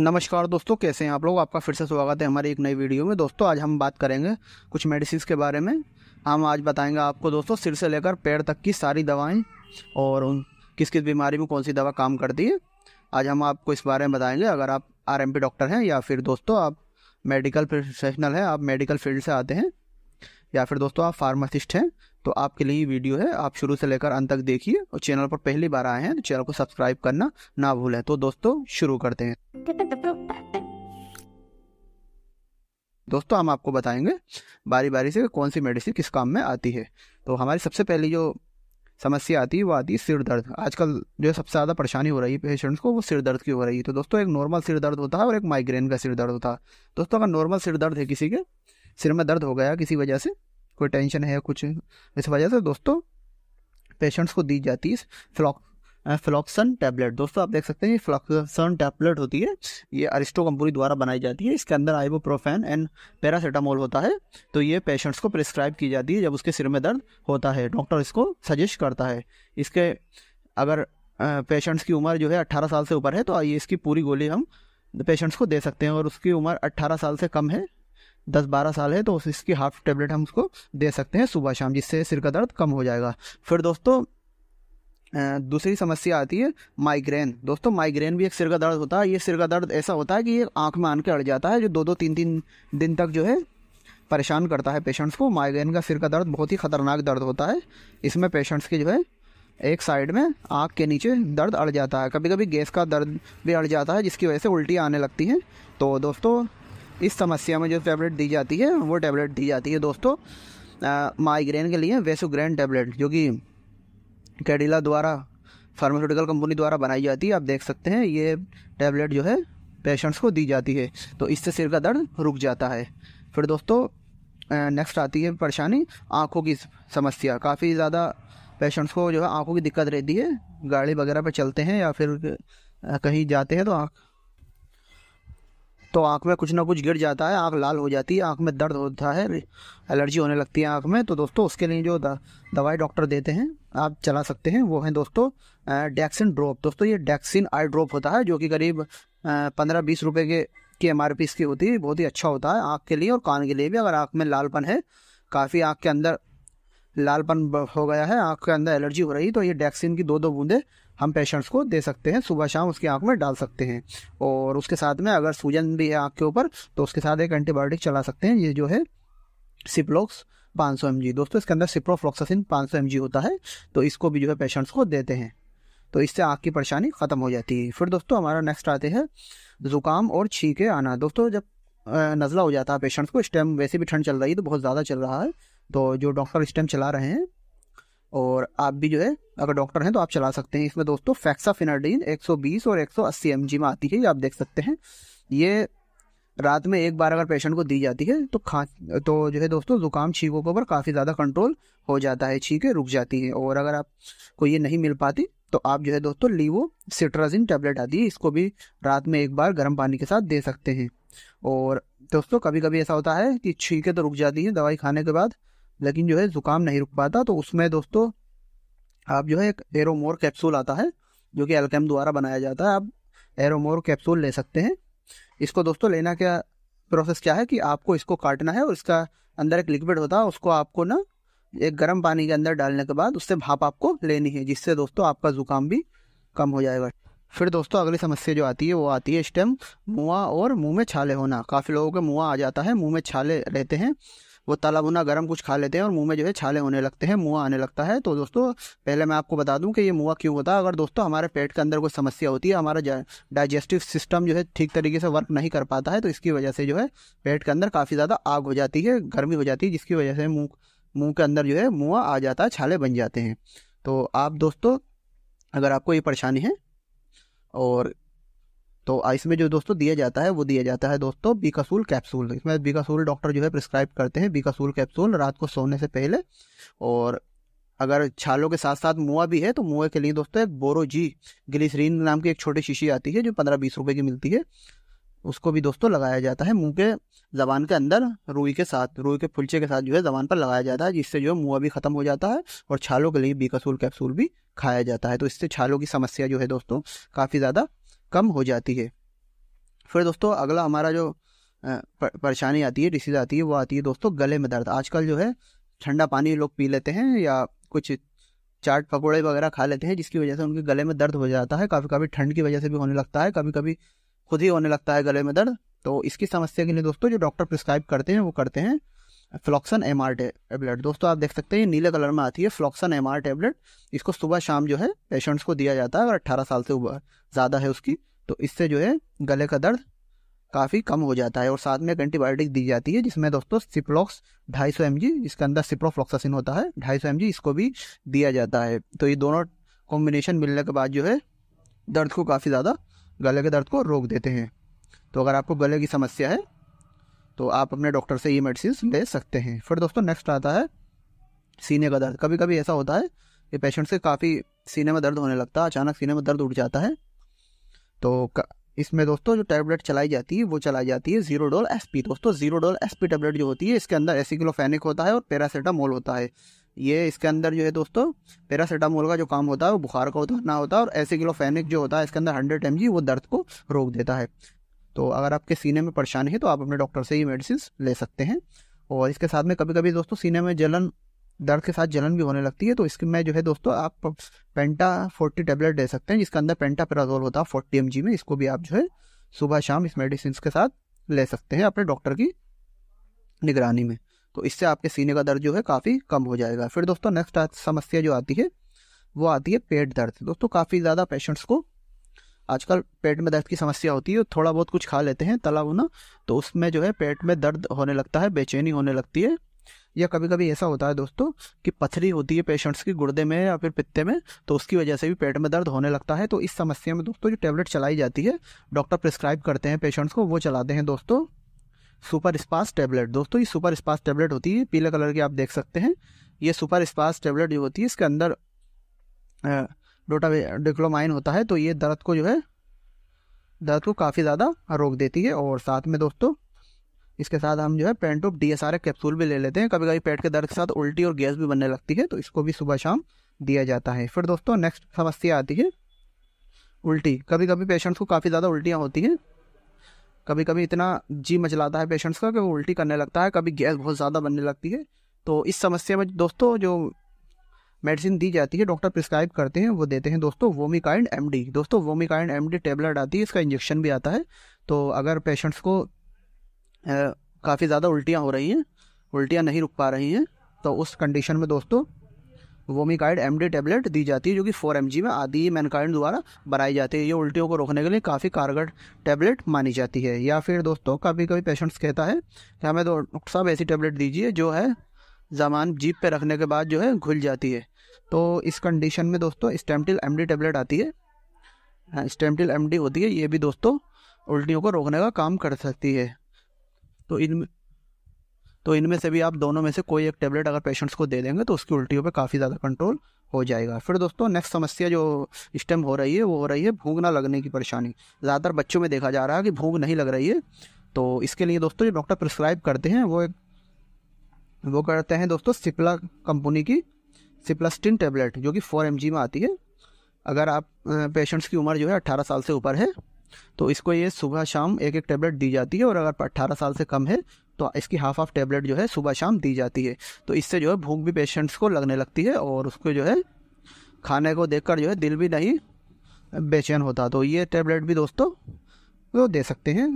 नमस्कार दोस्तों कैसे हैं आप लोग आपका फिर से स्वागत है हमारे एक नई वीडियो में दोस्तों आज हम बात करेंगे कुछ मेडिसिन के बारे में हम आज बताएंगे आपको दोस्तों सिर से लेकर पैर तक की सारी दवाएं और उन किस किस बीमारी में कौन सी दवा काम करती है आज हम आपको इस बारे में बताएंगे अगर आप आर डॉक्टर हैं या फिर दोस्तों आप मेडिकल प्रोफेशनल हैं आप मेडिकल फील्ड से आते हैं या फिर दोस्तों आप फार्मासिस्ट हैं तो आपके लिए वीडियो है आप शुरू से लेकर अंत तक देखिए और चैनल पर पहली बार आए हैं तो चैनल को सब्सक्राइब करना ना भूलें तो दोस्तों शुरू करते हैं दोस्तों हम आपको बताएंगे बारी बारी से कौन सी मेडिसिन किस काम में आती है तो हमारी सबसे पहली जो समस्या आती है वो आती है सिर दर्द आजकल जो सबसे ज़्यादा परेशानी हो रही है पेशेंट्स को वो सिर दर्द की हो रही है तो दोस्तों एक नॉर्मल सिर दर्द होता है और एक माइग्रेन का सिर दर्द होता है दोस्तों अगर नॉर्मल सिर दर्द है किसी के सिर में दर्द हो गया किसी वजह से कोई टेंशन है या कुछ इस वजह से दोस्तों पेशेंट्स को दी जाती है फ्लॉक फ्लॉक्सन टैबलेट दोस्तों आप देख सकते हैं ये फ्लॉक्सन टैबलेट होती है ये अरिस्टो कंपनी द्वारा बनाई जाती है इसके अंदर आइबोप्रोफेन एंड पैरासीटामोल होता है तो ये पेशेंट्स को प्रिस्क्राइब की जाती है जब उसके सिर में दर्द होता है डॉक्टर इसको सजेस्ट करता है इसके अगर पेशेंट्स की उम्र जो है अट्ठारह साल से ऊपर है तो ये इसकी पूरी गोली हम पेशेंट्स को दे सकते हैं और उसकी उम्र अट्ठारह साल से कम है दस बारह साल है तो उस इसकी हाफ टेबलेट हम उसको दे सकते हैं सुबह शाम जिससे सिर का दर्द कम हो जाएगा फिर दोस्तों दूसरी समस्या आती है माइग्रेन दोस्तों माइग्रेन भी एक सिर का दर्द होता है ये सिर का दर्द ऐसा होता है कि ये आँख में आन के अड़ जाता है जो दो दो तीन तीन दिन तक जो है परेशान करता है पेशेंट्स को माइग्रेन का सिर का दर्द बहुत ही ख़तरनाक दर्द होता है इसमें पेशेंट्स की जो है एक साइड में आँख के नीचे दर्द अड़ जाता है कभी कभी गैस का दर्द भी अड़ जाता है जिसकी वजह से उल्टी आने लगती है तो दोस्तों इस समस्या में जो टैबलेट दी जाती है वो टैबलेट दी जाती है दोस्तों माइग्रेन के लिए वेसुग्रैन टैबलेट जो कि कैडिला द्वारा फार्मास्यूटिकल कंपनी द्वारा बनाई जाती है आप देख सकते हैं ये टैबलेट जो है पेशेंट्स को दी जाती है तो इससे सिर का दर्द रुक जाता है फिर दोस्तों नेक्स्ट आती है परेशानी आँखों की समस्या काफ़ी ज़्यादा पेशेंट्स को जो है आँखों की दिक्कत रहती है गाड़ी वगैरह पर चलते हैं या फिर कहीं जाते हैं तो आँख तो आँख में कुछ ना कुछ गिर जाता है आँख लाल हो जाती है आँख में दर्द होता है एलर्जी होने लगती है आँख में तो दोस्तों उसके लिए जो दवाई डॉक्टर देते हैं आप चला सकते हैं वो हैं दोस्तों डैक्सिन ड्रॉप दोस्तों ये डैक्सिन आई ड्रॉप होता है जो कि करीब पंद्रह बीस रुपये के की एम आर पी इसकी होती है बहुत ही अच्छा होता है आँख के लिए और कान के लिए भी अगर आँख में लालपन है काफ़ी आँख के अंदर लालपन हो गया है आँख के अंदर एलर्जी हो रही है तो ये डैक्सिन की दो दो बूंदें हम पेशेंट्स को दे सकते हैं सुबह शाम उसकी आँख में डाल सकते हैं और उसके साथ में अगर सूजन भी है आँख के ऊपर तो उसके साथ एक एंटीबायोटिक चला सकते हैं ये जो है सिप्लॉक्स 500 सौ दोस्तों इसके अंदर सिप्रोफ्लोक्सासिन 500 सौ होता है तो इसको भी जो है पेशेंट्स को देते हैं तो इससे आँख की परेशानी ख़त्म हो जाती है फिर दोस्तों हमारा नेक्स्ट आते हैं ज़ुकाम और छींके आना दोस्तों जब नज़ला हो जाता है पेशेंट्स को इस टाइम वैसे भी ठंड चल रही है तो बहुत ज़्यादा चल रहा है तो जो डॉक्टर इस टाइम चला रहे हैं और आप भी जो है अगर डॉक्टर हैं तो आप चला सकते हैं इसमें दोस्तों फैक्साफिनाडीन 120 और 180 सौ में आती है ये आप देख सकते हैं ये रात में एक बार अगर पेशेंट को दी जाती है तो खा तो जो है दोस्तों जुकाम छींकों के ऊपर काफ़ी ज़्यादा कंट्रोल हो जाता है छींकें रुक जाती हैं और अगर आपको ये नहीं मिल पाती तो आप जो है दोस्तों लीवो सिट्राजिन टैबलेट आती है इसको भी रात में एक बार गर्म पानी के साथ दे सकते हैं और दोस्तों कभी कभी ऐसा होता है कि छींकें तो रुक जाती हैं दवाई खाने के बाद लेकिन जो है जुकाम नहीं रुक पाता तो उसमें दोस्तों आप जो है एक एरोमोर कैप्सूल आता है जो कि एल्केम द्वारा बनाया जाता है आप एरोमोर कैप्सूल ले सकते हैं इसको दोस्तों लेना क्या प्रोसेस क्या है कि आपको इसको काटना है और इसका अंदर एक लिक्विड होता है उसको आपको ना एक गर्म पानी के अंदर डालने के बाद उससे भाप आपको लेनी है जिससे दोस्तों आपका जुकाम भी कम हो जाएगा फिर दोस्तों अगली समस्या जो आती है वो आती है स्टेम मुआ और मुंह में छाले होना काफ़ी लोगों के मुआ आ जाता है मुंह में छाले रहते हैं वो बुना गर्म कुछ खा लेते हैं और मुंह में जो है छाले होने लगते हैं मुँह आने लगता है तो दोस्तों पहले मैं आपको बता दूं कि ये मुआ क्यों होता है अगर दोस्तों हमारे पेट के अंदर कोई समस्या होती है हमारा डाइजेस्टिव सिस्टम जो है ठीक तरीके से वर्क नहीं कर पाता है तो इसकी वजह से जो है पेट के अंदर काफ़ी ज़्यादा आग हो जाती है गर्मी हो जाती है जिसकी वजह से मुँह मुँह के अंदर जो है मुँह आ जाता है छाले बन जाते हैं तो आप दोस्तों अगर आपको ये परेशानी है और तो इसमें जो दोस्तों दिया जाता है वो दिया जाता है दोस्तों बीकासूल कैप्सूल इसमें बीकासूल डॉक्टर जो है प्रिस्क्राइब करते हैं बीकासूल कैप्सूल रात को सोने से पहले और अगर छालों के साथ साथ मुआ भी है तो मुआ के लिए दोस्तों एक बोरो जी ग्लिसरीन नाम की एक छोटी शीशी आती है जो पंद्रह बीस रुपये की मिलती है उसको भी दोस्तों लगाया जाता है मुंह के जबान के अंदर रुई के साथ रुई के फुलचे के साथ जो है जबान पर लगाया जाता है जिससे जो है मुआ भी खत्म हो जाता है और छालों के लिए बीकासूल कैप्सूल भी खाया जाता है तो इससे छालों की समस्या जो है दोस्तों काफ़ी ज़्यादा कम हो जाती है फिर दोस्तों अगला हमारा जो परेशानी आती है डिसीज़ आती है वो आती है दोस्तों गले में दर्द आजकल जो है ठंडा पानी लोग पी लेते हैं या कुछ चाट पकौड़े वगैरह खा लेते हैं जिसकी वजह से उनके गले में दर्द हो जाता है काफ़ी कभी ठंड की वजह से भी होने लगता है कभी कभी खुद ही होने लगता है गले में दर्द तो इसकी समस्या के लिए दोस्तों जो डॉक्टर प्रिस्क्राइब करते हैं वो करते हैं फ्लॉक्सन एम आर टेबलेट दोस्तों आप देख सकते हैं नीले कलर में आती है फ्लॉक्सन एम आर टेबलेट इसको सुबह शाम जो है पेशेंट्स को दिया जाता है और अट्ठारह साल से ज़्यादा है उसकी तो इससे जो है गले का दर्द काफ़ी कम हो जाता है और साथ में एक एंटीबायोटिक दी जाती है जिसमें दोस्तों सिप्लॉक्स ढाई सौ एम जी जिसके अंदर सिप्रोफ्लॉक्सासिन होता है ढाई सौ एम जी इसको भी दिया जाता है तो ये दोनों कॉम्बिनेशन मिलने के बाद जो है दर्द को काफ़ी ज़्यादा गले के दर्द को रोक देते हैं तो अगर आपको गले की समस्या है तो आप अपने डॉक्टर से ये मेडिसिन ले सकते हैं फिर दोस्तों नेक्स्ट आता है सीने का दर्द कभी कभी ऐसा होता है कि पेशेंट से काफ़ी सीने में दर्द होने लगता है अचानक सीने में दर्द उठ जाता है तो इसमें दोस्तों जो टैबलेट चलाई जाती है वो चलाई जाती है जीरो डोल एस पी दोस्तों Zerodol S P tablet जो होती है इसके अंदर एसिक्लोफेनिक होता है और पैरासीटामोल होता है ये इसके अंदर जो है दोस्तों पैरासीटामोल का जो काम होता है वो बुखार का उतारना होता है और एसिक्लोफेनिक जो होता है इसके अंदर हंड्रेड एम वो दर्द को रोक देता है तो अगर आपके सीने में परेशानी है तो आप अपने डॉक्टर से ही मेडिसिन ले सकते हैं और इसके साथ में कभी कभी दोस्तों सीने में जलन दर्द के साथ जलन भी होने लगती है तो इसके में जो है दोस्तों आप पेंटा फोर्टी टेबलेट दे सकते हैं जिसके अंदर पेंटा पेराजोल होता है फोर्टी एम में इसको भी आप जो है सुबह शाम इस मेडिसिन के साथ ले सकते हैं अपने डॉक्टर की निगरानी में तो इससे आपके सीने का दर्द जो है काफ़ी कम हो जाएगा फिर दोस्तों नेक्स्ट समस्या जो आती है वो आती है पेट दर्द दोस्तों काफ़ी ज़्यादा पेशेंट्स को आजकल पेट में दर्द की समस्या होती है थोड़ा बहुत कुछ खा लेते हैं तला भुना तो उसमें जो है पेट में दर्द होने लगता है बेचैनी होने लगती है या कभी कभी ऐसा होता है दोस्तों कि पथरी होती है पेशेंट्स की गुर्दे में या फिर पित्ते में तो उसकी वजह से भी पेट में दर्द होने लगता है तो इस समस्या में दोस्तों जो टेबलेट चलाई जाती है डॉक्टर प्रिस्क्राइब करते हैं पेशेंट्स को वो चलाते हैं दोस्तों सुपर स्पास टेबलेट दोस्तों ये सुपर स्पास टेबलेट होती है पीले कलर की आप देख सकते हैं ये सुपर स्पास टेबलेट जो होती है इसके अंदर डोटा डिक्लोमाइन होता है तो ये दर्द को जो है दर्द को काफ़ी ज़्यादा रोक देती है और साथ में दोस्तों इसके साथ हम जो है Pantop D S R capsule भी ले लेते हैं कभी कभी पेट के दर्द के साथ उल्टी और गैस भी बनने लगती है तो इसको भी सुबह शाम दिया जाता है फिर दोस्तों नेक्स्ट समस्या आती है उल्टी कभी कभी पेशेंट्स को काफ़ी ज़्यादा उल्टियाँ होती हैं कभी कभी इतना जी मचलाता है पेशेंट्स का कि वो उल्टी करने लगता है कभी गैस बहुत ज़्यादा बनने लगती है तो इस समस्या में दोस्तों जो मेडिसिन दी जाती है डॉक्टर प्रिस्क्राइब करते हैं वो देते हैं दोस्तों वोमिकाइंड एम डी दोस्तों वोमिकाइंड एम डी टेबलेट आती है इसका इंजेक्शन भी आता है तो अगर पेशेंट्स को काफ़ी ज़्यादा उल्टियाँ हो रही हैं उल्टियाँ नहीं रुक पा रही हैं तो उस कंडीशन में दोस्तों वोमिकाइड एम डी टेबलेट दी जाती है जो कि फोर एम जी में आदि मैनकाइंड द्वारा बनाई जाती है ये उल्टियों को रोकने के लिए काफ़ी कारगर टेबलेट मानी जाती है या फिर दोस्तों कभी कभी पेशेंट्स कहता है कि हमें तो डॉक्टर साहब ऐसी टेबलेट दीजिए जो है जमान जीप पे रखने के बाद जो है घुल जाती है तो इस कंडीशन में दोस्तों स्टेमटिल एम टेबलेट आती है स्टेमटिल हाँ, एम होती है ये भी दोस्तों उल्टियों को रोकने का काम कर सकती है तो इन तो इनमें से भी आप दोनों में से कोई एक टेबलेट अगर पेशेंट्स को दे देंगे तो उसकी उल्टियों पे काफ़ी ज़्यादा कंट्रोल हो जाएगा फिर दोस्तों नेक्स्ट समस्या जो स्टेम हो रही है वो हो रही है भूख ना लगने की परेशानी ज़्यादातर बच्चों में देखा जा रहा है कि भूख नहीं लग रही है तो इसके लिए दोस्तों जो डॉक्टर प्रिस्क्राइब करते हैं वो एक वो करते हैं दोस्तों सिप्ला कंपनी की सिप्लास्टिन टेबलेट जो कि फोर एम में आती है अगर आप पेशेंट्स की उम्र जो है अट्ठारह साल से ऊपर है तो इसको ये सुबह शाम एक एक टेबलेट दी जाती है और अगर अट्ठारह साल से कम है तो इसकी हाफ हाफ टेबलेट जो है सुबह शाम दी जाती है तो इससे जो है भूख भी पेशेंट्स को लगने लगती है और उसको जो है खाने को देखकर जो है दिल भी नहीं बेचैन होता तो ये टेबलेट भी दोस्तों वो दे सकते हैं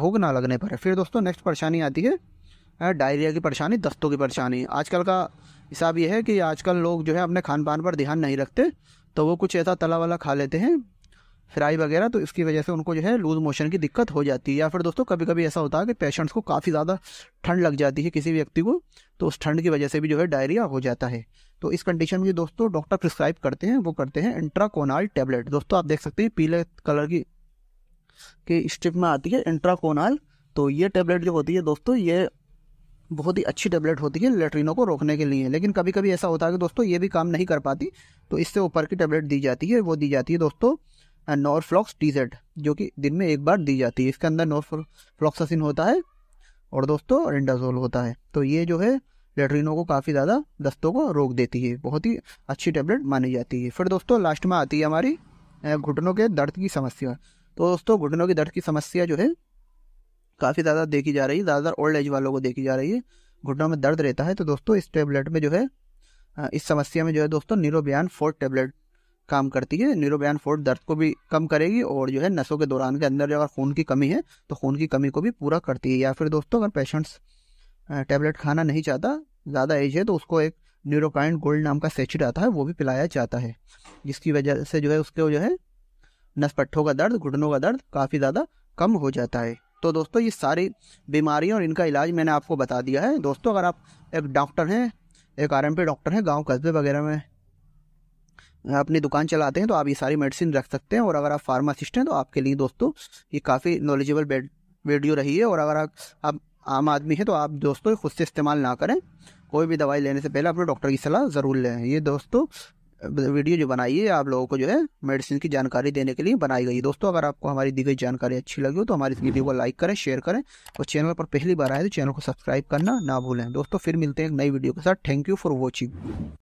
भूख ना लगने पर फिर दोस्तों नेक्स्ट परेशानी आती है डायरिया की परेशानी दस्तों की परेशानी आजकल का हिसाब ये है कि आजकल लोग जो है अपने खान पान पर ध्यान नहीं रखते तो वो कुछ ऐसा तला वाला खा लेते हैं फ्राई वगैरह तो इसकी वजह से उनको जो है लूज मोशन की दिक्कत हो जाती है या फिर दोस्तों कभी कभी ऐसा होता है कि पेशेंट्स को काफ़ी ज़्यादा ठंड लग जाती है किसी व्यक्ति को तो उस ठंड की वजह से भी जो है डायरिया हो जाता है तो इस कंडीशन में दोस्तों डॉक्टर प्रिस्क्राइब करते हैं वो करते हैं इंट्राकोनाल टेबलेट दोस्तों आप देख सकते हैं पीले कलर की के स्ट्रिप में आती है इंट्राकोनाल तो ये टेबलेट जो होती है दोस्तों ये बहुत ही अच्छी टेबलेट होती है लेटरिनों को रोकने के लिए लेकिन कभी कभी ऐसा होता है कि दोस्तों ये भी काम नहीं कर पाती तो इससे ऊपर की टेबलेट दी जाती है वो दी जाती है दोस्तों नॉरफ्लॉक्स टीजेड जो कि दिन में एक बार दी जाती है इसके अंदर नॉरफ्लॉक्सासिन होता है और दोस्तों रिंडाजोल होता है तो ये जो है लेटरिनों को काफ़ी ज़्यादा दस्तों को रोक देती है बहुत ही अच्छी टेबलेट मानी जाती है फिर दोस्तों लास्ट में आती है हमारी घुटनों के दर्द की समस्या तो दोस्तों घुटनों के दर्द की समस्या जो है काफ़ी ज़्यादा देखी जा रही है ज़्यादातर ओल्ड एज वालों को देखी जा रही है घुटनों में दर्द रहता है तो दोस्तों इस टेबलेट में जो है इस समस्या में जो है दोस्तों नीरोबियान फोर्ट टेबलेट काम करती है नीरोबियान फोर्ट दर्द को भी कम करेगी और जो है नसों के दौरान के अंदर जो अगर खून की कमी है तो खून की कमी को भी पूरा करती है या फिर दोस्तों अगर पेशेंट्स टैबलेट खाना नहीं चाहता ज़्यादा एज है तो उसको एक न्यूरोकाइन गोल्ड नाम का सेचिड आता है वो भी पिलाया जाता है जिसकी वजह से जो है उसके जो है नसपट्ठों का दर्द घुटनों का दर्द काफ़ी ज़्यादा कम हो जाता है तो दोस्तों ये सारी बीमारियों और इनका इलाज मैंने आपको बता दिया है दोस्तों अगर आप एक डॉक्टर हैं एक आर डॉक्टर हैं गाँव कस्बे वगैरह में अपनी दुकान चलाते हैं तो आप ये सारी मेडिसिन रख सकते हैं और अगर आप फार्मासिस्ट हैं तो आपके लिए दोस्तों ये काफ़ी नॉलेजेबल वीडियो रही है और अगर आप, आप आम आदमी हैं तो आप दोस्तों खुद से इस्तेमाल ना करें कोई भी दवाई लेने से पहले अपने डॉक्टर की सलाह ज़रूर लें ये दोस्तों वीडियो जो बनाई है आप लोगों को जो है मेडिसिन की जानकारी देने के लिए बनाई गई है दोस्तों अगर आपको हमारी दी गई जानकारी अच्छी लगी हो तो हमारी इस वीडियो को लाइक करें शेयर करें और चैनल पर पहली बार आए तो चैनल को सब्सक्राइब करना ना भूलें दोस्तों फिर मिलते हैं एक नई वीडियो के साथ थैंक यू फॉर वॉचिंग